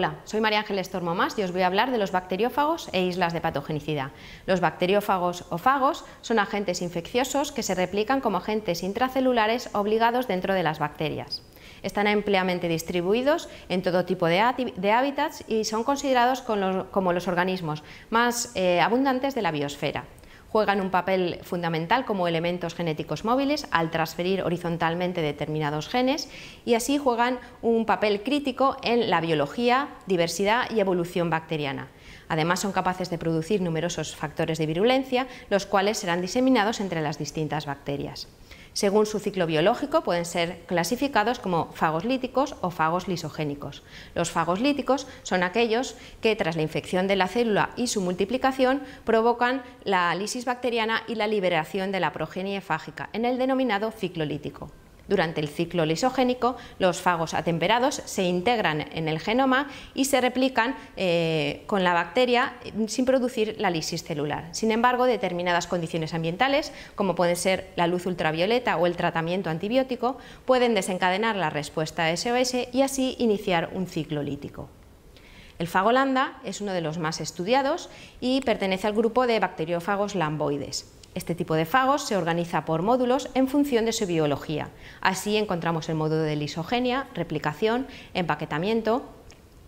Hola, soy María Ángeles Tormomás y os voy a hablar de los bacteriófagos e islas de patogenicidad. Los bacteriófagos o fagos son agentes infecciosos que se replican como agentes intracelulares obligados dentro de las bacterias. Están ampliamente distribuidos en todo tipo de, hábitats y son considerados como los organismos más eh, abundantes de la biosfera juegan un papel fundamental como elementos genéticos móviles al transferir horizontalmente determinados genes y así juegan un papel crítico en la biología, diversidad y evolución bacteriana. Además son capaces de producir numerosos factores de virulencia, los cuales serán diseminados entre las distintas bacterias. Según su ciclo biológico pueden ser clasificados como fagos líticos o fagos lisogénicos. Los fagos líticos son aquellos que tras la infección de la célula y su multiplicación provocan la lisis bacteriana y la liberación de la progenie fágica en el denominado ciclo lítico. Durante el ciclo lisogénico, los fagos atemperados se integran en el genoma y se replican eh, con la bacteria sin producir la lisis celular. Sin embargo, determinadas condiciones ambientales, como pueden ser la luz ultravioleta o el tratamiento antibiótico, pueden desencadenar la respuesta SOS y así iniciar un ciclo lítico. El fago lambda es uno de los más estudiados y pertenece al grupo de bacteriófagos lamboides. Este tipo de fagos se organiza por módulos en función de su biología. Así encontramos el módulo de lisogenia, replicación, empaquetamiento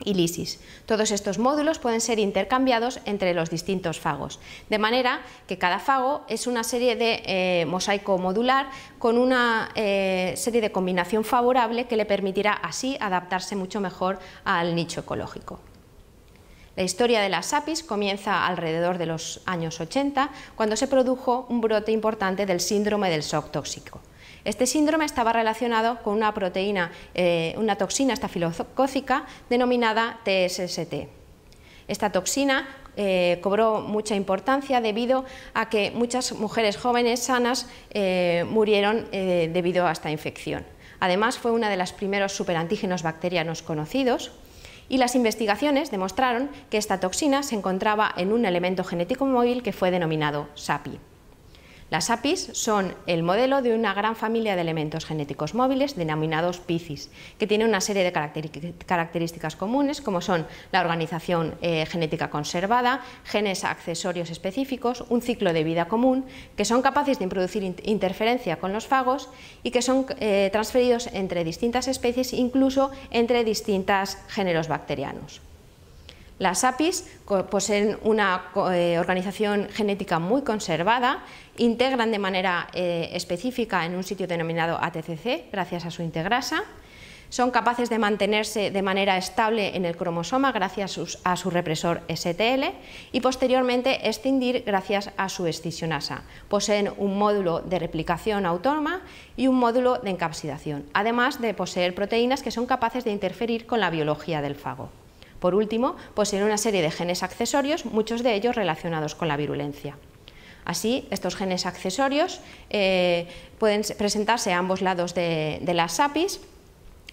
y lisis. Todos estos módulos pueden ser intercambiados entre los distintos fagos, de manera que cada fago es una serie de eh, mosaico modular con una eh, serie de combinación favorable que le permitirá así adaptarse mucho mejor al nicho ecológico. La historia de las APIs comienza alrededor de los años 80, cuando se produjo un brote importante del síndrome del shock tóxico. Este síndrome estaba relacionado con una proteína, eh, una toxina estafilocócica denominada TSST. Esta toxina eh, cobró mucha importancia debido a que muchas mujeres jóvenes sanas eh, murieron debido a esta infección. Además, fue una de las primeros superantígenos bacterianos conocidos, y las investigaciones demostraron que esta toxina se encontraba en un elemento genético móvil que fue denominado SAPI. Las APIs son el modelo de una gran familia de elementos genéticos móviles denominados PICIS, que tiene una serie de características comunes como son la organización eh, genética conservada, genes accesorios específicos, un ciclo de vida común, que son capaces de introducir interferencia con los fagos y que son eh, transferidos entre distintas especies, incluso entre distintos géneros bacterianos. Las apis poseen una eh, organización genética muy conservada, integran de manera eh, específica en un sitio denominado ATCC, gracias a su integrasa, son capaces de mantenerse de manera estable en el cromosoma gracias a su represor STL y posteriormente escindir gracias a su escisionasa. Poseen un módulo de replicación autónoma y un módulo de encapsidación, además de poseer proteínas que son capaces de interferir con la biología del fago. Por último, poseen una serie de genes accesorios, muchos de ellos relacionados con la virulencia. Así, estos genes accesorios eh, pueden presentarse a ambos lados de, de las APIs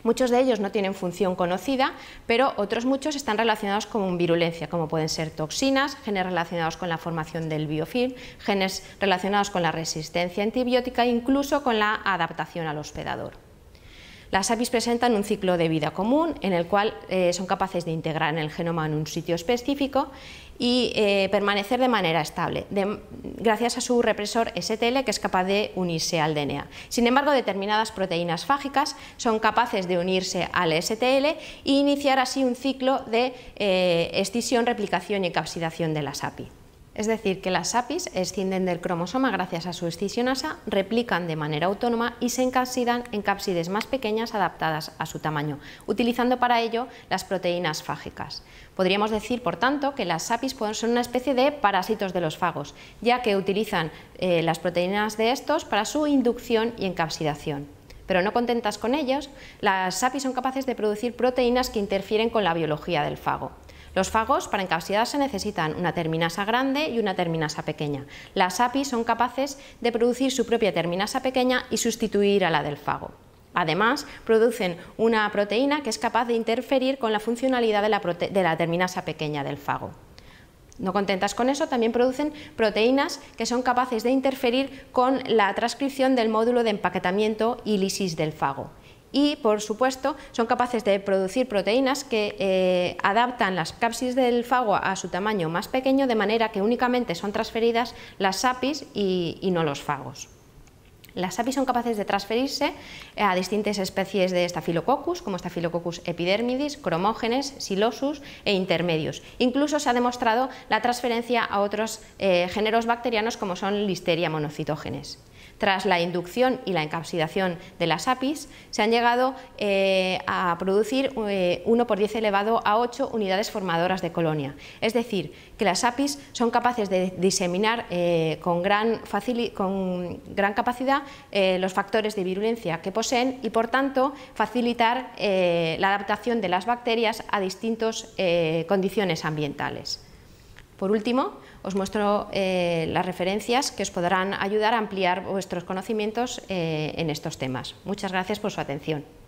Muchos de ellos no tienen función conocida, pero otros muchos están relacionados con virulencia, como pueden ser toxinas, genes relacionados con la formación del biofilm, genes relacionados con la resistencia antibiótica e incluso con la adaptación al hospedador. Las APIs presentan un ciclo de vida común en el cual eh, son capaces de integrar en el genoma en un sitio específico y eh, permanecer de manera estable, gracias a su represor STL que es capaz de unirse al DNA. Sin embargo, determinadas proteínas fágicas son capaces de unirse al STL e iniciar así un ciclo de eh, escisión, replicación y encapsidación de las apis. Es decir, que las APIs escinden del cromosoma gracias a su asa, replican de manera autónoma y se encapsidan en cápsides más pequeñas adaptadas a su tamaño, utilizando para ello las proteínas fágicas. Podríamos decir, por tanto, que las APIs son una especie de parásitos de los fagos, ya que utilizan eh, las proteínas de estos para su inducción y encapsidación pero no contentas con ellos, las APIs son capaces de producir proteínas que interfieren con la biología del fago. Los fagos, para se necesitan una terminasa grande y una terminasa pequeña. Las API son capaces de producir su propia terminasa pequeña y sustituir a la del fago. Además, producen una proteína que es capaz de interferir con la funcionalidad de la, de la terminasa pequeña del fago. No contentas con eso, también producen proteínas que son capaces de interferir con la transcripción del módulo de empaquetamiento y lisis del fago y, por supuesto, son capaces de producir proteínas que eh, adaptan las capsis del fago a su tamaño más pequeño, de manera que únicamente son transferidas las SAPIs y no los fagos. Las APIs son capaces de transferirse eh, a distintas especies de Staphylococcus, como Staphylococcus epidermidis, cromógenes, silosus e intermedios. Incluso se ha demostrado la transferencia a otros eh, géneros bacterianos como son Listeria monocitógenes. Tras la inducción y la encapsidación de las APIs, se han llegado eh, a producir 1 por 10 elevado a 8 unidades formadoras de colonia. Es decir, que las APIs son capaces de diseminar con gran, con gran capacidad eh, los factores de virulencia que poseen y, por tanto, facilitar eh, la adaptación de las bacterias a distintas eh, condiciones ambientales. Por último, os muestro las referencias que os podrán ayudar a ampliar vuestros conocimientos en estos temas. Muchas gracias por su atención.